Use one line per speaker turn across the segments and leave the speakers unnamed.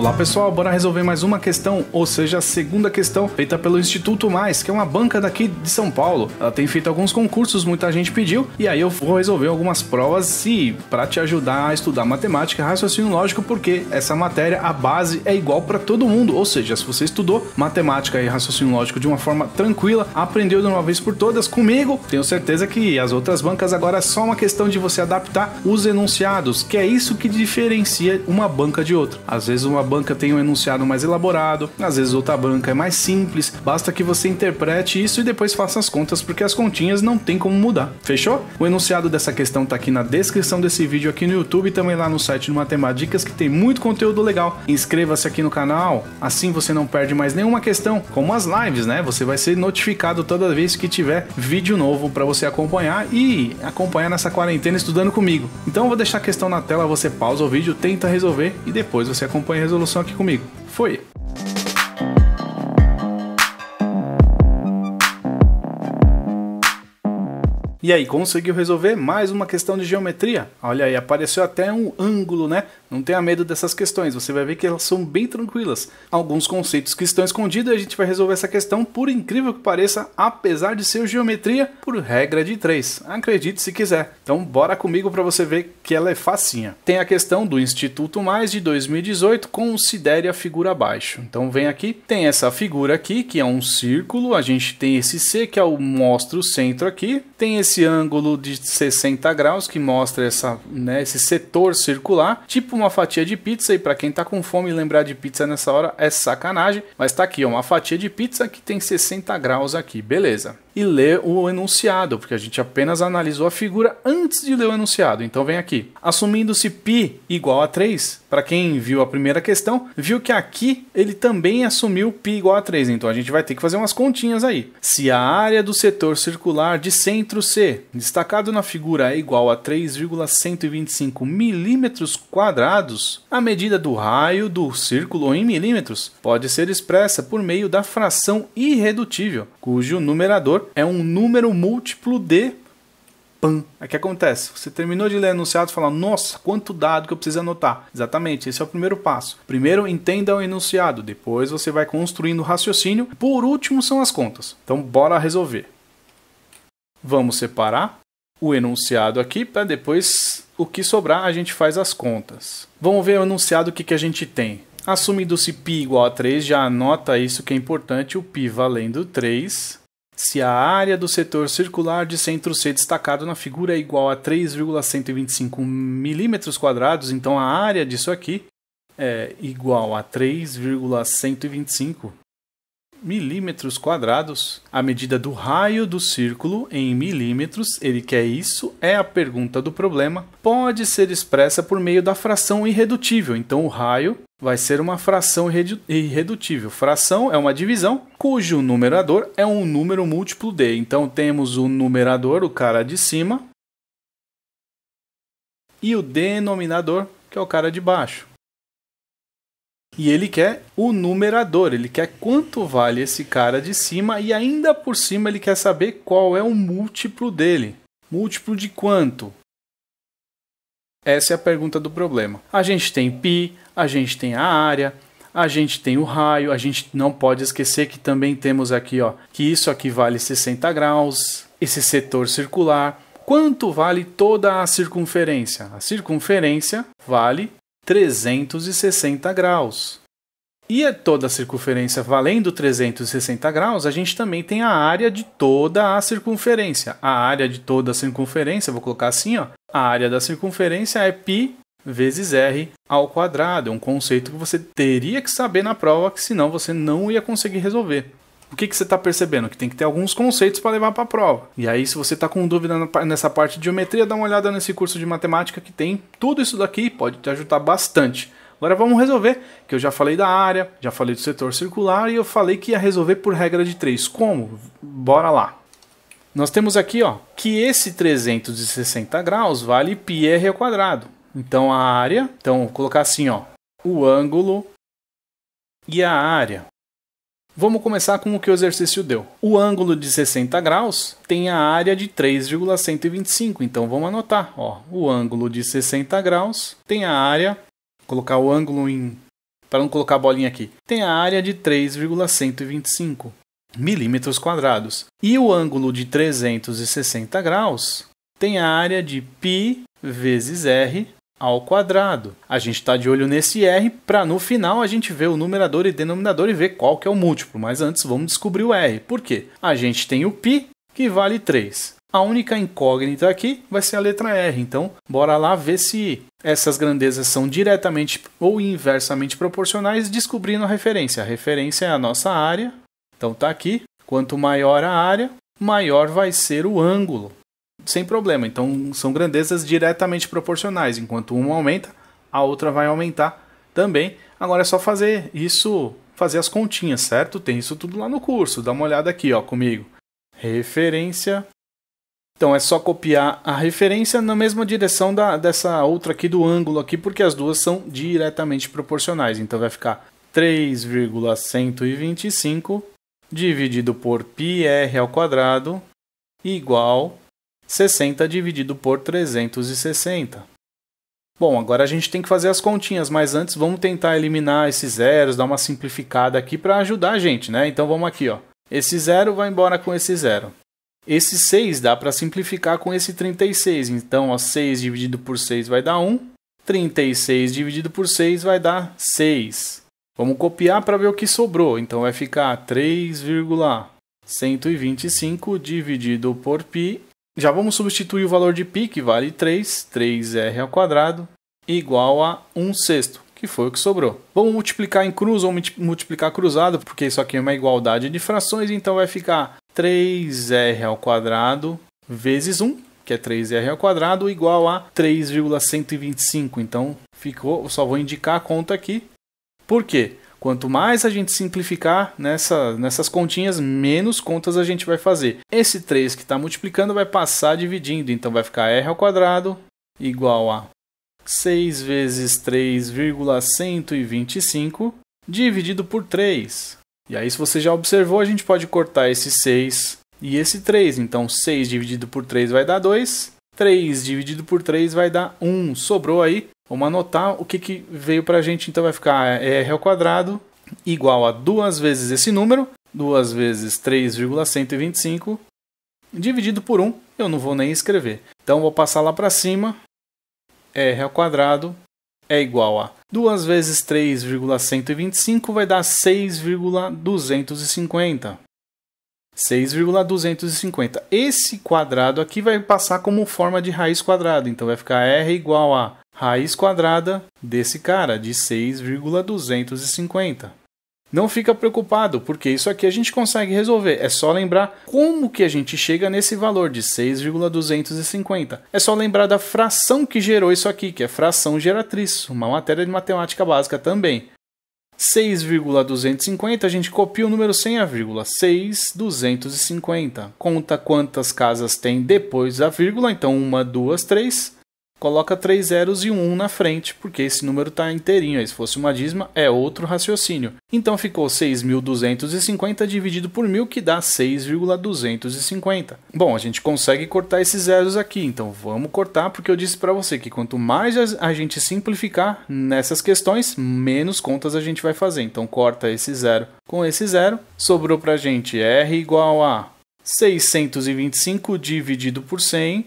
Olá pessoal, bora resolver mais uma questão, ou seja, a segunda questão feita pelo Instituto Mais, que é uma banca daqui de São Paulo. Ela tem feito alguns concursos, muita gente pediu, e aí eu vou resolver algumas provas e para te ajudar a estudar matemática, raciocínio lógico, porque essa matéria, a base é igual para todo mundo, ou seja, se você estudou matemática e raciocínio lógico de uma forma tranquila, aprendeu de uma vez por todas comigo, tenho certeza que as outras bancas agora é só uma questão de você adaptar os enunciados, que é isso que diferencia uma banca de outra. Às vezes uma banca tem um enunciado mais elaborado, às vezes outra banca é mais simples, basta que você interprete isso e depois faça as contas, porque as continhas não tem como mudar. Fechou? O enunciado dessa questão tá aqui na descrição desse vídeo aqui no YouTube e também lá no site do Matemáticas, que tem muito conteúdo legal. Inscreva-se aqui no canal, assim você não perde mais nenhuma questão, como as lives, né? Você vai ser notificado toda vez que tiver vídeo novo para você acompanhar e acompanhar nessa quarentena estudando comigo. Então eu vou deixar a questão na tela, você pausa o vídeo, tenta resolver e depois você acompanha a resolução evolução aqui comigo. Foi. E aí, conseguiu resolver mais uma questão de geometria? Olha aí, apareceu até um ângulo, né? Não tenha medo dessas questões, você vai ver que elas são bem tranquilas. Alguns conceitos que estão escondidos e a gente vai resolver essa questão, por incrível que pareça, apesar de ser geometria, por regra de 3. Acredite se quiser. Então, bora comigo para você ver que ela é facinha. Tem a questão do Instituto Mais de 2018, considere a figura abaixo. Então, vem aqui, tem essa figura aqui, que é um círculo, a gente tem esse C, que é o mostra o centro aqui, tem esse esse ângulo de 60 graus que mostra essa, né, esse setor circular, tipo uma fatia de pizza. E para quem tá com fome, lembrar de pizza nessa hora é sacanagem. Mas tá aqui, ó, uma fatia de pizza que tem 60 graus aqui, beleza e ler o enunciado, porque a gente apenas analisou a figura antes de ler o enunciado. Então vem aqui. Assumindo-se π igual a 3, para quem viu a primeira questão, viu que aqui ele também assumiu π igual a 3, então a gente vai ter que fazer umas continhas aí. Se a área do setor circular de centro C, destacado na figura, é igual a 3,125 milímetros quadrados, a medida do raio do círculo em milímetros pode ser expressa por meio da fração irredutível, cujo numerador é um número múltiplo de PAN. É o que acontece? Você terminou de ler enunciado e fala, nossa, quanto dado que eu preciso anotar. Exatamente, esse é o primeiro passo. Primeiro, entenda o enunciado, depois você vai construindo o raciocínio. Por último, são as contas. Então, bora resolver. Vamos separar o enunciado aqui para depois o que sobrar a gente faz as contas. Vamos ver o enunciado o que, que a gente tem. Assumindo-se π igual a 3, já anota isso que é importante, o π valendo 3 se a área do setor circular de centro C destacado na figura é igual a 3,125 milímetros quadrados, então a área disso aqui é igual a 3,125 milímetros quadrados. A medida do raio do círculo em milímetros, ele quer isso, é a pergunta do problema, pode ser expressa por meio da fração irredutível. Então o raio vai ser uma fração irredutível. Fração é uma divisão cujo numerador é um número múltiplo de. Então temos o numerador, o cara de cima, e o denominador, que é o cara de baixo. E ele quer o numerador, ele quer quanto vale esse cara de cima e ainda por cima ele quer saber qual é o múltiplo dele. Múltiplo de quanto? Essa é a pergunta do problema. A gente tem pi, a gente tem a área, a gente tem o raio, a gente não pode esquecer que também temos aqui, ó, que isso aqui vale 60 graus, esse setor circular. Quanto vale toda a circunferência? A circunferência vale 360 graus. E é toda a circunferência valendo 360 graus, a gente também tem a área de toda a circunferência. A área de toda a circunferência, vou colocar assim, ó, a área da circunferência é π vezes r ao quadrado. É um conceito que você teria que saber na prova, que senão você não ia conseguir resolver. O que, que você está percebendo? Que tem que ter alguns conceitos para levar para a prova. E aí, se você está com dúvida nessa parte de geometria, dá uma olhada nesse curso de matemática que tem tudo isso daqui, pode te ajudar bastante. Agora vamos resolver, que eu já falei da área, já falei do setor circular e eu falei que ia resolver por regra de três. Como? Bora lá! Nós temos aqui ó, que esse 360 graus vale πr ao quadrado. Então a área, então colocar assim, ó, o ângulo e a área. Vamos começar com o que o exercício deu. O ângulo de 60 graus tem a área de 3,125, então vamos anotar, ó, o ângulo de 60 graus tem a área, colocar o ângulo em para não colocar a bolinha aqui, tem a área de 3,125 milímetros quadrados. E o ângulo de 360 graus tem a área de π vezes r ao quadrado. A gente está de olho nesse r para no final a gente ver o numerador e denominador e ver qual que é o múltiplo. Mas antes vamos descobrir o r. Por quê? A gente tem o π que vale 3. A única incógnita aqui vai ser a letra R. Então, bora lá ver se essas grandezas são diretamente ou inversamente proporcionais, descobrindo a referência. A referência é a nossa área então tá aqui, quanto maior a área, maior vai ser o ângulo. Sem problema. Então são grandezas diretamente proporcionais, enquanto uma aumenta, a outra vai aumentar também. Agora é só fazer isso, fazer as continhas, certo? Tem isso tudo lá no curso. Dá uma olhada aqui, ó, comigo. Referência então é só copiar a referência na mesma direção da, dessa outra aqui do ângulo aqui, porque as duas são diretamente proporcionais. Então vai ficar 3,125 dividido por πr ao quadrado igual 60 dividido por 360. Bom, agora a gente tem que fazer as continhas, mas antes vamos tentar eliminar esses zeros, dar uma simplificada aqui para ajudar a gente, né? Então vamos aqui, ó. Esse zero vai embora com esse zero. Esse 6 dá para simplificar com esse 36, então ó, 6 dividido por 6 vai dar 1, 36 dividido por 6 vai dar 6. Vamos copiar para ver o que sobrou. Então vai ficar 3,125 dividido por π. Já vamos substituir o valor de π, que vale 3, 3r ao quadrado, igual a 1 sexto, que foi o que sobrou. Vamos multiplicar em cruz ou multiplicar cruzado, porque isso aqui é uma igualdade de frações, então vai ficar 3r ao quadrado vezes 1, que é 3r ao quadrado, igual a 3,125. Então ficou, só vou indicar a conta aqui, por quê? Quanto mais a gente simplificar nessa, nessas continhas, menos contas a gente vai fazer. Esse 3 que está multiplicando vai passar dividindo, então vai ficar r ao quadrado igual a 6 vezes 3,125 dividido por 3. E aí, se você já observou, a gente pode cortar esse 6 e esse 3. Então, 6 dividido por 3 vai dar 2, 3 dividido por 3 vai dar 1. Sobrou aí Vamos anotar o que, que veio para a gente. Então vai ficar ah, é r ao quadrado igual a duas vezes esse número, duas vezes 3,125, dividido por 1. Eu não vou nem escrever. Então vou passar lá para cima. r ao quadrado é igual a duas vezes 3,125 vai dar 6,250. 6,250. Esse quadrado aqui vai passar como forma de raiz quadrada, então vai ficar r igual a raiz quadrada desse cara, de 6,250. Não fica preocupado, porque isso aqui a gente consegue resolver. É só lembrar como que a gente chega nesse valor de 6,250. É só lembrar da fração que gerou isso aqui, que é fração geratriz, uma matéria de matemática básica também. 6,250, a gente copia o número sem a vírgula, 6,250. Conta quantas casas tem depois da vírgula, então 1, 2, 3 coloca três zeros e um na frente, porque esse número está inteirinho. Aí, se fosse uma dízima, é outro raciocínio. Então ficou 6.250 dividido por 1.000, que dá 6,250. Bom, a gente consegue cortar esses zeros aqui, então vamos cortar, porque eu disse para você que quanto mais a gente simplificar nessas questões, menos contas a gente vai fazer. Então corta esse zero com esse zero. Sobrou para a gente R igual a 625 dividido por 100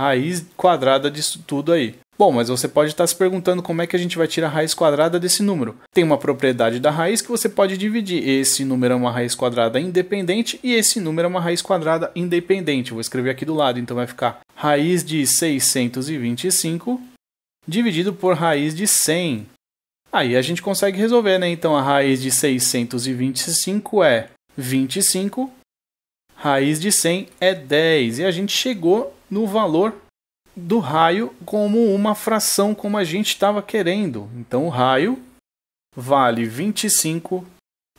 raiz quadrada disso tudo aí. Bom, mas você pode estar se perguntando como é que a gente vai tirar a raiz quadrada desse número. Tem uma propriedade da raiz que você pode dividir. Esse número é uma raiz quadrada independente e esse número é uma raiz quadrada independente. Vou escrever aqui do lado, então vai ficar raiz de 625 dividido por raiz de 100. Aí a gente consegue resolver, né? Então a raiz de 625 é 25, raiz de 100 é 10. E a gente chegou no valor do raio como uma fração como a gente estava querendo. Então o raio vale 25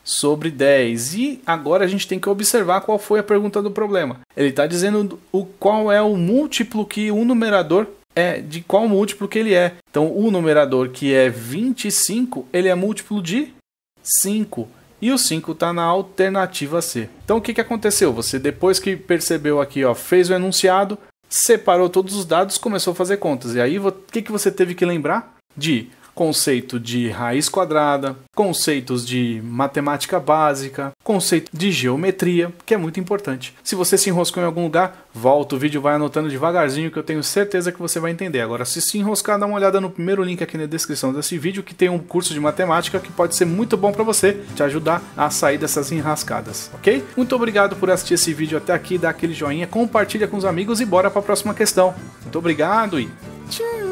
sobre 10. E agora a gente tem que observar qual foi a pergunta do problema. Ele está dizendo o qual é o múltiplo que o numerador é, de qual múltiplo que ele é. Então o numerador que é 25, ele é múltiplo de 5. E o 5 está na alternativa C. Então o que, que aconteceu? Você depois que percebeu aqui, ó, fez o enunciado, separou todos os dados, começou a fazer contas. E aí, o que, que você teve que lembrar? De conceito de raiz quadrada, conceitos de matemática básica, conceito de geometria, que é muito importante. Se você se enroscou em algum lugar, volta o vídeo, vai anotando devagarzinho que eu tenho certeza que você vai entender. Agora, se se enroscar, dá uma olhada no primeiro link aqui na descrição desse vídeo que tem um curso de matemática que pode ser muito bom para você, te ajudar a sair dessas enrascadas, ok? Muito obrigado por assistir esse vídeo até aqui, dá aquele joinha, compartilha com os amigos e bora para a próxima questão. Muito obrigado e tchau!